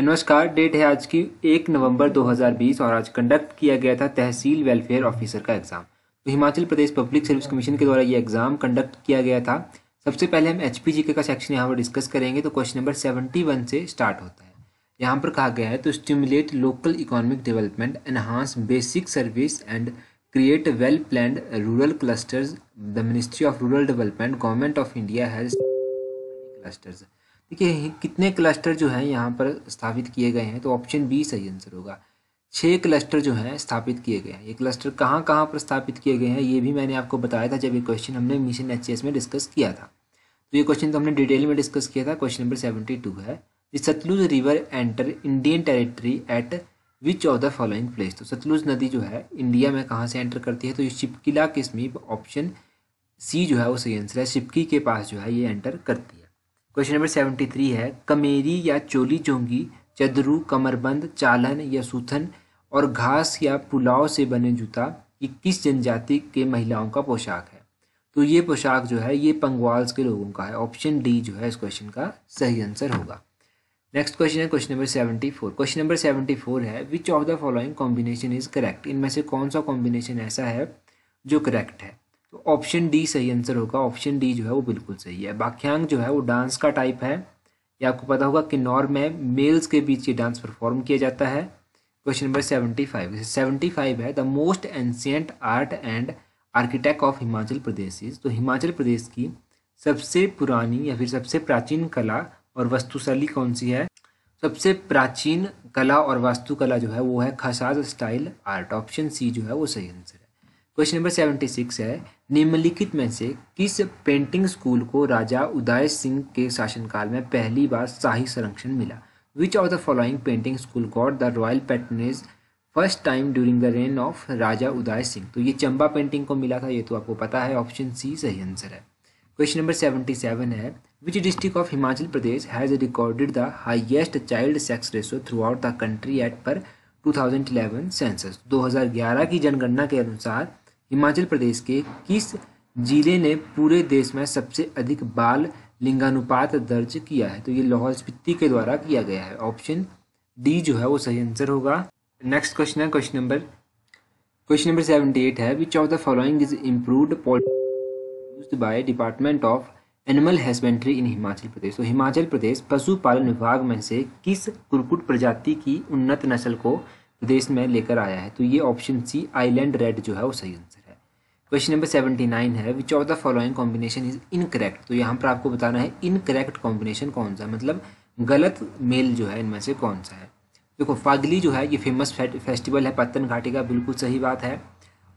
नमस्कार डेट है आज की एक नवंबर 2020 और आज कंडक्ट किया गया था तहसील वेलफेयर ऑफिसर का एग्ज़ाम तो Himachal Pradesh public service commission के द्वारा ये एग्ज़ाम कंडक्ट किया गया था सबसे पहले हम एच पी का सेक्शन यहाँ पर डिस्कस करेंगे तो क्वेश्चन नंबर वन से स्टार्ट होता है यहाँ पर कहा गया है तो stimulate local economic development enhance basic service and create well planned rural clusters the ministry of rural development government of India has clusters देखिए कितने क्लस्टर जो हैं यहाँ पर स्थापित किए गए हैं तो ऑप्शन बी सही आंसर होगा छः क्लस्टर जो हैं स्थापित किए गए हैं ये क्लस्टर कहाँ कहाँ पर स्थापित किए गए हैं ये भी मैंने आपको बताया था जब ये क्वेश्चन हमने मिशन एच में डिस्कस किया था तो ये क्वेश्चन तो हमने डिटेल में डिस्कस किया था क्वेश्चन नंबर सेवेंटी टू है Sutlej river enter Indian territory at which of the following place तो सतलुज नदी जो है इंडिया में कहाँ से एंटर करती है तो ये शिपकिला के समीप ऑप्शन सी जो है वो सही आंसर है शिपकी के पास जो है ये एंटर करती है क्वेश्चन नंबर सेवेंटी थ्री है कमेरी या चोली चोंगी चदरू कमरबंद चालन या सूथन और घास या पुलाव से बने जूता ये किस जनजाति के महिलाओं का पोशाक है तो ये पोशाक जो है ये पंगवाल्स के लोगों का है ऑप्शन डी जो है इस क्वेश्चन का सही आंसर होगा नेक्स्ट क्वेश्चन है question number seventy four question number seventy four है which of the following combination is correct इनमें से कौन सा कॉम्बिनेशन ऐसा है जो करेक्ट है तो ऑप्शन डी सही आंसर होगा ऑप्शन डी जो है वो बिल्कुल सही है बाख्यांग जो है वो डांस का टाइप है या आपको पता होगा किन्नौर में मेल्स के बीच ये डांस परफॉर्म किया जाता है question number seventy five seventy five है the most ancient art and architect of Himachal Pradesh तो हिमाचल प्रदेश की सबसे पुरानी या फिर सबसे प्राचीन कला और वस्तुशैली कौन सी है सबसे प्राचीन कला और वास्तुकला जो है वो है खसाज स्टाइल आर्ट ऑप्शन सी जो है वो सही आंसर है क्वेश्चन नंबर सेवेंटी सिक्स है निम्नलिखित में से किस पेंटिंग स्कूल को राजा उदय सिंह के शासनकाल में पहली बार शाही संरक्षण मिला which of the following painting school got the royal patronage first time during the reign of Raja Uday Singh तो ये चंबा पेंटिंग को मिला था ये तो आपको पता है ऑप्शन सी सही आंसर है क्वेश्चन नंबर सेवेंटी सेवन है which district of Himachal Pradesh has recorded the highest child sex ratio throughout the country at per 2011 census 2011 की जनगणना के अनुसार हिमाचल प्रदेश के किस जिले ने पूरे देश में सबसे अधिक बाल लिंगानुपात दर्ज किया है तो ये लाहौल स्पीति के द्वारा किया गया है ऑप्शन डी जो है वो सही आंसर होगा नेक्स्ट क्वेश्चन है question number question number seventy eight है which of the following is improved policy by department of animal husbandry in Himachal Pradesh तो हिमाचल प्रदेश पशुपालन विभाग में से किस कुरकुट प्रजाति की उन्नत नस्ल को देश में लेकर आया है तो ये ऑप्शन सी आइलैंड रेड जो है वो सही आंसर है क्वेश्चन नंबर सेवेंटी नाइन है which of the following combination is incorrect तो यहाँ पर आपको बताना है इनकरेक्ट कॉम्बिनेशन कौन सा मतलब गलत मेल जो है इनमें से कौन सा है देखो फागली जो है ये फेमस फेस्टिवल है पत्तन घाटी का बिल्कुल सही बात है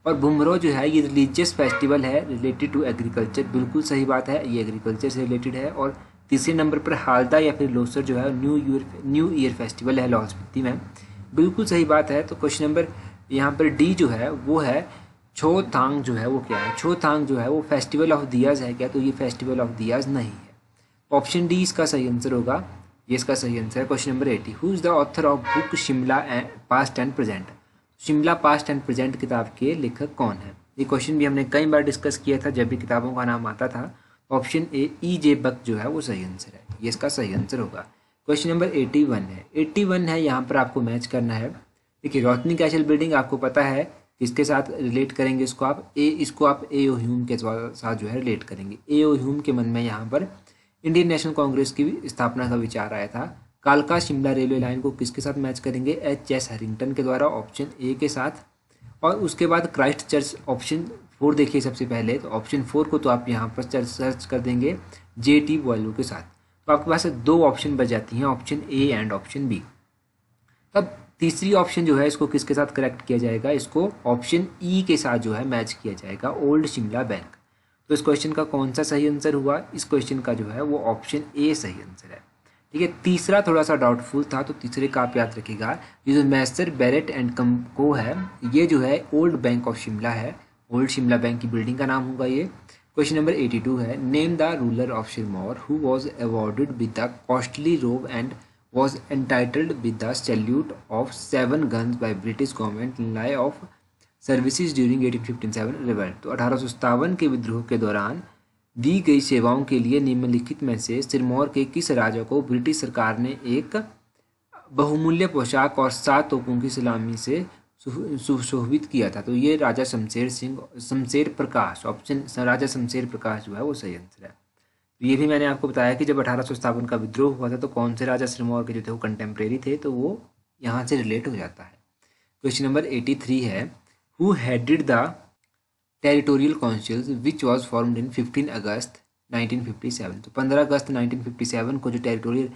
और बुमरो जो है ये रिलीजियस फेस्टिवल है रिलेटेड टू एग्रीकल्चर बिल्कुल सही बात है ये एग्रीकल्चर से रिलेटेड है और तीसरे नंबर पर हालदा या फिर लोसर जो है new year new year festival है लाहौल स्पीति में बिल्कुल सही बात है तो क्वेश्चन नंबर यहाँ पर डी जो है वो है छो थांग जो है वो क्या है छो थांग जो है वो फेस्टिवल ऑफ दियाज है क्या तो ये फेस्टिवल ऑफ दियाज नहीं है ऑप्शन तो डी इसका सही आंसर होगा ये इसका सही आंसर है question number eighty who is the author of book Shimla and past and present Shimla past and present किताब के लेखक कौन है ये क्वेश्चन भी हमने कई बार डिस्कस किया था जब भी किताबों का नाम आता था ऑप्शन ए ई जे बक जो है वो सही आंसर है ये इसका सही आंसर होगा क्वेश्चन नंबर एट्टी वन है एट्टी वन है यहाँ पर आपको मैच करना है देखिए रोशनी कैशल बिल्डिंग आपको पता है किसके साथ रिलेट करेंगे इसको आप ए इसको आप ए ओ ह्यूम के साथ जो है रिलेट करेंगे ए ओ ह्यूम के मन में यहाँ पर इंडियन नेशनल कांग्रेस की स्थापना का विचार आया था कालका शिमला रेलवे लाइन को किसके साथ मैच करेंगे एच एस हरिंगटन के द्वारा ऑप्शन ए के साथ और उसके बाद क्राइस्ट चर्च ऑप्शन फोर देखिए सबसे पहले तो ऑप्शन फोर को तो आप यहाँ पर सर्च कर देंगे जे टी वॉल्यू के साथ तो आपके पास दो ऑप्शन बच जाती हैं option A and option B तब तीसरी ऑप्शन जो है इसको किसके साथ करेक्ट किया जाएगा इसको ऑप्शन ई e के साथ जो है मैच किया जाएगा ओल्ड शिमला बैंक तो इस क्वेश्चन का कौन सा सही आंसर हुआ इस क्वेश्चन का जो है वो ऑप्शन ए सही आंसर है ठीक है तीसरा थोड़ा सा डाउटफुल था तो तीसरे का आप याद रखेगा ये जो मैस्टर बैरेट एंड कम को है ये जो है ओल्ड बैंक ऑफ शिमला है ओल्ड शिमला बैंक की बिल्डिंग का नाम होगा ये क्वेश्चन नंबर 82 है name the ruler of Sirmaur who was awarded with the costly robe and was entitled with the salute of seven guns by British government in lieu of services during eighteen रिवर्ट तो अठारह के विद्रोह के दौरान दी गई सेवाओं के लिए निम्नलिखित में से सिरमौर के किस राजा को ब्रिटिश सरकार ने एक बहुमूल्य पोशाक और सात तोपों की सलामी से सुशोभित किया था तो ये राजा शमशेर सिंह शमशेर प्रकाश ऑप्शन राजा शमशेर प्रकाश जो है वो सही आंसर है तो ये भी मैंने आपको बताया कि जब अठारह सौ का विद्रोह हुआ था तो कौन से राजा सिरमौर के जो थे वो कंटेम्प्रेरी थे तो वो यहाँ से रिलेट हो जाता है क्वेश्चन नंबर एटी थ्री है who headed the territorial councils which was formed in fifteen August seven तो पंद्रह अगस्त सेवन को जो टेरिटोरियल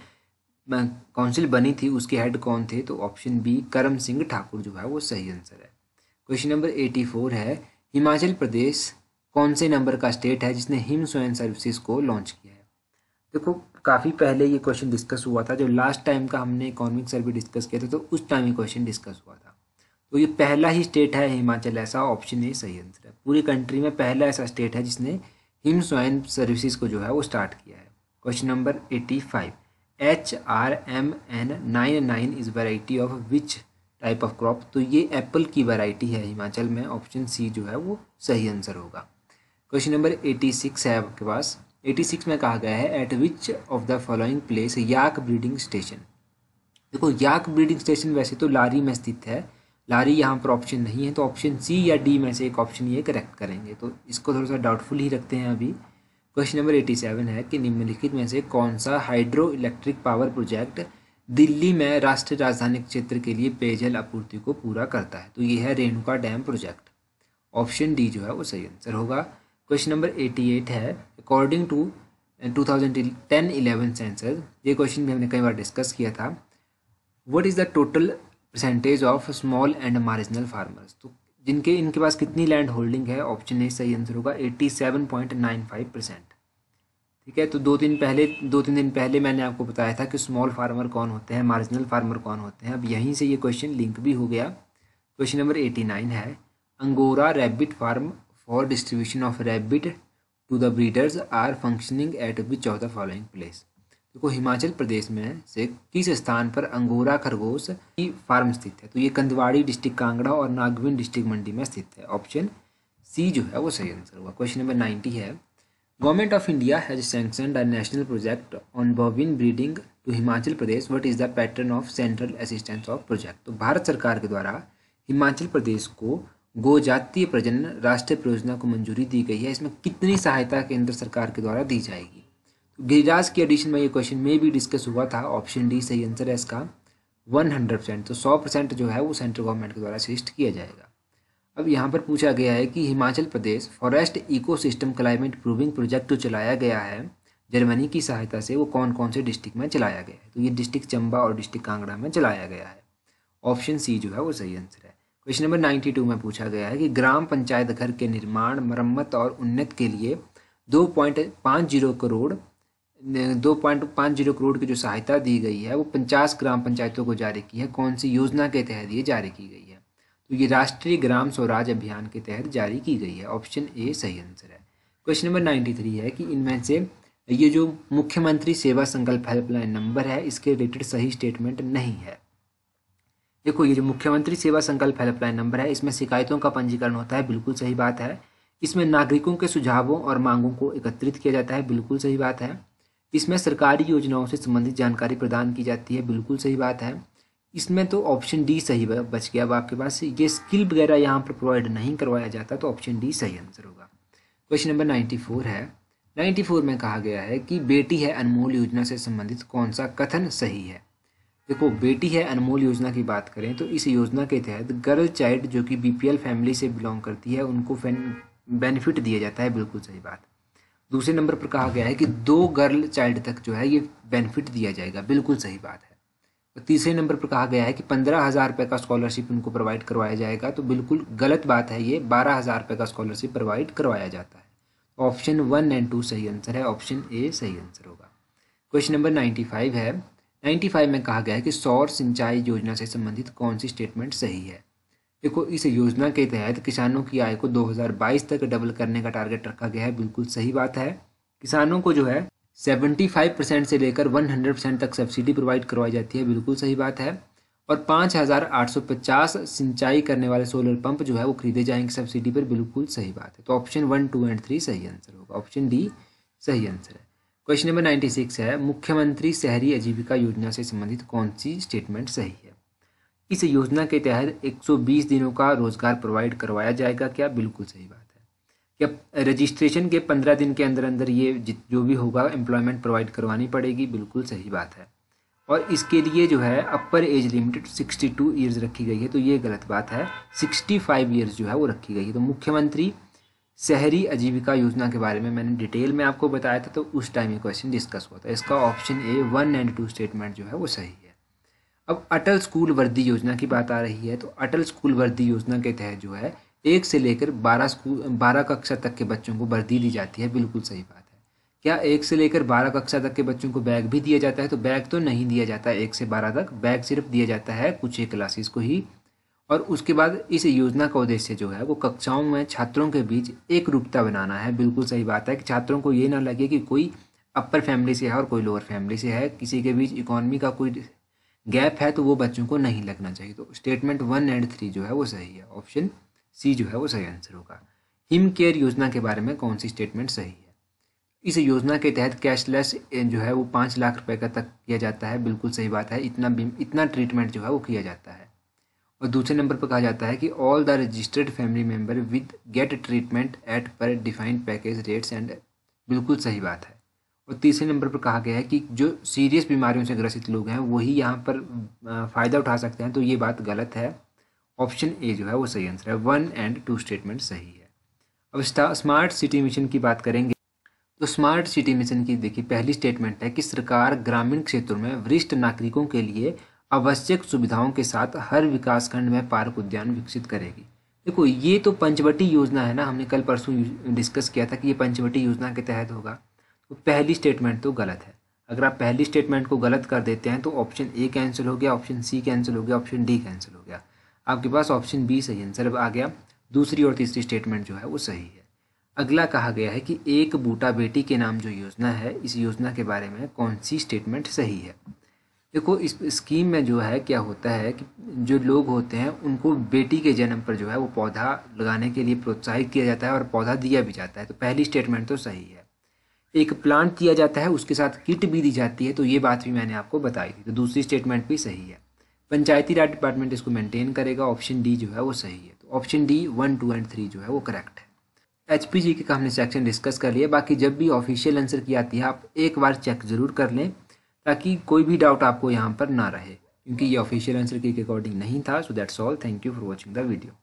काउंसिल बनी थी उसके हेड कौन थे तो ऑप्शन बी करम सिंह ठाकुर जो है वो सही आंसर है क्वेश्चन नंबर एटी फोर है हिमाचल प्रदेश कौन से नंबर का स्टेट है जिसने हिम स्वयं सर्विसेज को लॉन्च किया है देखो काफ़ी पहले ये क्वेश्चन डिस्कस हुआ था जब लास्ट टाइम का हमने इकोनॉमिक सर्वे डिस्कस किया था तो उस टाइम ये क्वेश्चन डिस्कस हुआ था तो ये पहला ही स्टेट है हिमाचल ऐसा ऑप्शन ए सही आंसर है पूरी कंट्री में पहला ऐसा स्टेट है जिसने हिम स्वयं सर्विसेज को जो है वो स्टार्ट किया है question number eighty five H R M N nine nine is variety of which type of crop तो ये एप्पल की वेराइटी है हिमाचल में ऑप्शन सी जो है वो सही आंसर होगा क्वेश्चन नंबर एटी सिक्स है आपके पास एटी सिक्स में कहा गया है at which of the following place yak breeding station देखो याक ब्रीडिंग स्टेशन वैसे तो लारी में स्थित है लारी यहाँ पर ऑप्शन नहीं है तो ऑप्शन सी या डी में से एक ऑप्शन ये करेक्ट करेंगे तो इसको थोड़ा सा डाउटफुल ही रखते हैं अभी क्वेश्चन नंबर एटी सेवन है कि निम्नलिखित में से कौन सा hydro electric power project Delhi में राष्ट्रीय राजधानी क्षेत्र के लिए पेयजल आपूर्ति को पूरा करता है तो ये है Renuka dam project option D जो है वो सही आंसर होगा क्वेश्चन नंबर एटी एट है according to two thousand ten eleven census ये क्वेश्चन भी हमने कई बार डिस्कस किया था what is the total percentage of small and marginal farmers तो जिनके इनके पास कितनी लैंड होल्डिंग है ऑप्शन ए सही आंसर होगा 87.95 परसेंट ठीक है तो दो दिन पहले दो तीन दिन पहले मैंने आपको बताया था कि स्मॉल फार्मर कौन होते हैं मार्जिनल फार्मर कौन होते हैं अब यहीं से ये क्वेश्चन लिंक भी हो गया क्वेश्चन नंबर 89 है angora rabbit farm for distribution of rabbit to the breeders are functioning at which of the following place देखो हिमाचल प्रदेश में से किस स्थान पर अंगोरा खरगोश की फार्म स्थित है तो ये कंदवाड़ी डिस्ट्रिक्ट कांगड़ा और नागविन डिस्ट्रिक्ट मंडी में स्थित है ऑप्शन सी जो है वो सही आंसर होगा क्वेश्चन नंबर नाइन्टी है government of India has sanctioned a national project on bovine breeding to Himachal Pradesh what is the pattern of central assistance of project तो भारत सरकार के द्वारा हिमाचल प्रदेश को गोजातीय प्रजनन राष्ट्रीय परियोजना को मंजूरी दी गई है इसमें कितनी सहायता केंद्र सरकार के द्वारा दी जाएगी गिरिराज के एडिशन में ये क्वेश्चन में भी डिस्कस हुआ था ऑप्शन डी सही आंसर है इसका वन हंड्रेड परसेंट तो सौ परसेंट जो है वो सेंट्रल गवर्नमेंट के द्वारा सजेस्ट किया जाएगा अब यहाँ पर पूछा गया है कि Himachal Pradesh forest ecosystem climate proofing project जो चलाया गया है जर्मनी की सहायता से वो कौन कौन से डिस्ट्रिक्ट में चलाया गया है तो ये डिस्ट्रिक्ट चंबा और डिस्ट्रिक्ट कांगड़ा में चलाया गया है ऑप्शन सी जो है वो सही आंसर है क्वेश्चन नंबर नाइन्टी टू में पूछा गया है कि ग्राम पंचायत घर के निर्माण मरम्मत और उन्नत के लिए दो पॉइंट पाँच जीरो करोड़ दो पॉइंट पाँच जीरो करोड़ की जो सहायता दी गई है वो पचास ग्राम पंचायतों को जारी की है कौन सी योजना के तहत ये जारी की गई है तो ये राष्ट्रीय ग्राम स्वराज अभियान के तहत जारी की गई है ऑप्शन ए सही आंसर है क्वेश्चन नंबर नाइन्टी थ्री है कि इनमें से ये जो मुख्यमंत्री सेवा संकल्प हेल्पलाइन नंबर है इसके रिलेटेड सही स्टेटमेंट नहीं है देखो ये जो मुख्यमंत्री सेवा संकल्प हेल्पलाइन नंबर है इसमें शिकायतों का पंजीकरण होता है बिल्कुल सही बात है इसमें नागरिकों के सुझावों और मांगों को एकत्रित किया जाता है बिल्कुल सही बात है इसमें सरकारी योजनाओं से संबंधित जानकारी प्रदान की जाती है बिल्कुल सही बात है इसमें तो ऑप्शन डी सही बच गया अब आपके पास ये स्किल वगैरह यहाँ पर प्रोवाइड नहीं करवाया जाता तो ऑप्शन डी सही आंसर होगा क्वेश्चन नंबर नाइन्टी फोर है नाइन्टी फोर में कहा गया है कि बेटी है अनमोल योजना से संबंधित कौन सा कथन सही है देखो बेटी है अनमोल योजना की बात करें तो इस योजना के तहत गर्ल चाइल्ड जो कि बीपीएल फैमिली से बिलोंग करती है उनको बेनिफिट दिया जाता है बिल्कुल सही बात दूसरे नंबर पर कहा गया है कि दो गर्ल चाइल्ड तक जो है ये बेनिफिट दिया जाएगा बिल्कुल सही बात है और तीसरे नंबर पर कहा गया है कि पंद्रह हज़ार रुपये का स्कॉलरशिप उनको प्रोवाइड करवाया जाएगा तो बिल्कुल गलत बात है ये बारह हज़ार रुपये का स्कॉलरशिप प्रोवाइड करवाया जाता है ऑप्शन वन एंड टू सही आंसर है ऑप्शन ए सही आंसर होगा क्वेश्चन नंबर नाइन्टी फाइव है नाइन्टी फाइव में कहा गया है कि सौर सिंचाई योजना से संबंधित कौन सी स्टेटमेंट सही है देखो इस योजना के तहत किसानों की आय को 2022 तक डबल करने का टारगेट रखा गया है बिल्कुल सही बात है किसानों को जो है 75 परसेंट से लेकर 100 परसेंट तक सब्सिडी प्रोवाइड करवाई जाती है बिल्कुल सही बात है और 5,850 सिंचाई करने वाले सोलर पंप जो है वो खरीदे जाएंगे सब्सिडी पर बिल्कुल सही बात है तो option one two and three सही आंसर होगा ऑप्शन डी सही आंसर है क्वेश्चन नंबर सिक्स है मुख्यमंत्री शहरी आजीविका योजना से संबंधित कौन सी स्टेटमेंट सही है इस योजना के तहत 120 दिनों का रोजगार प्रोवाइड करवाया जाएगा क्या बिल्कुल सही बात है क्या रजिस्ट्रेशन के 15 दिन के अंदर अंदर ये जो भी होगा एम्प्लॉयमेंट प्रोवाइड करवानी पड़ेगी बिल्कुल सही बात है और इसके लिए जो है upper age limited 62 two years रखी गई है तो ये गलत बात है 65 फाइव ईयर्स जो है वो रखी गई है तो मुख्यमंत्री शहरी आजीविका योजना के बारे में मैंने डिटेल में आपको बताया था तो उस टाइम ये क्वेश्चन डिस्कस हुआ था इसका option A one and two statement जो है वो सही है अब अटल स्कूल वर्दी योजना की बात आ रही है तो अटल स्कूल वर्दी योजना के तहत जो है एक से लेकर बारह स्कूल बारह कक्षा तक के बच्चों को वर्दी दी जाती है बिल्कुल सही बात है क्या एक से लेकर बारह कक्षा तक के बच्चों को बैग भी दिया जाता है तो बैग तो नहीं दिया जाता एक से बारह तक बैग सिर्फ दिया जाता है कुछ ही क्लासेस को ही और उसके बाद इस योजना का उद्देश्य जो है वो कक्षाओं में छात्रों के बीच एक रूपता बनाना है बिल्कुल सही बात है कि छात्रों को ये ना लगे कि कोई अपर फैमिली से है और कोई लोअर फैमिली से है किसी के बीच इकोनॉमी का कोई गैप है तो वो बच्चों को नहीं लगना चाहिए तो स्टेटमेंट वन एंड थ्री जो है वो सही है ऑप्शन सी जो है वो सही आंसर होगा हिम केयर योजना के बारे में कौन सी स्टेटमेंट सही है इस योजना के तहत कैशलेस जो है वो पाँच लाख रुपए का तक किया जाता है बिल्कुल सही बात है इतना इतना ट्रीटमेंट जो है वो किया जाता है और दूसरे नंबर पर कहा जाता है कि all the registered family member with get treatment at par defined package rates and बिल्कुल सही बात है और तीसरे नंबर पर कहा गया है कि जो सीरियस बीमारियों से ग्रसित लोग हैं वही यहाँ पर फ़ायदा उठा सकते हैं तो ये बात गलत है ऑप्शन ए जो है वो सही आंसर है वन एंड टू स्टेटमेंट सही है अब स्मार्ट सिटी मिशन की बात करेंगे तो स्मार्ट सिटी मिशन की देखिए पहली स्टेटमेंट है कि सरकार ग्रामीण क्षेत्रों में वरिष्ठ नागरिकों के लिए आवश्यक सुविधाओं के साथ हर विकास खंड में पार्क उद्यान विकसित करेगी देखो ये तो पंचवटी योजना है ना हमने कल परसों डिस्कस किया था कि ये पंचवटी योजना के तहत होगा तो पहली स्टेटमेंट तो गलत है अगर आप पहली स्टेटमेंट को गलत कर देते हैं तो ऑप्शन ए कैंसिल हो गया ऑप्शन सी कैंसिल हो गया ऑप्शन डी कैंसिल हो गया आपके पास ऑप्शन बी सही आंसर अब आ गया दूसरी और तीसरी स्टेटमेंट जो है वो सही है अगला कहा गया है कि एक बूटा बेटी के नाम जो योजना है इस योजना के बारे में कौन सी स्टेटमेंट सही है देखो इस स्कीम में जो है क्या होता है कि जो लोग होते हैं उनको बेटी के जन्म पर जो है वो पौधा लगाने के लिए प्रोत्साहित किया जाता है और पौधा दिया भी जाता है तो पहली स्टेटमेंट तो सही है एक प्लांट दिया जाता है उसके साथ किट भी दी जाती है तो ये बात भी मैंने आपको बताई थी तो दूसरी स्टेटमेंट भी सही है पंचायती राज डिपार्टमेंट इसको मेंटेन करेगा ऑप्शन डी जो है वो सही है तो option D one two and three जो है वो करेक्ट है एच पी जी के हमने सेक्शन डिस्कस कर लिया बाकी जब भी ऑफिशियल आंसर की आती है आप एक बार चेक जरूर कर लें ताकि कोई भी डाउट आपको यहाँ पर ना रहे क्योंकि ये ऑफिशियल आंसर की अकॉर्डिंग नहीं था so that's all thank you for watching the video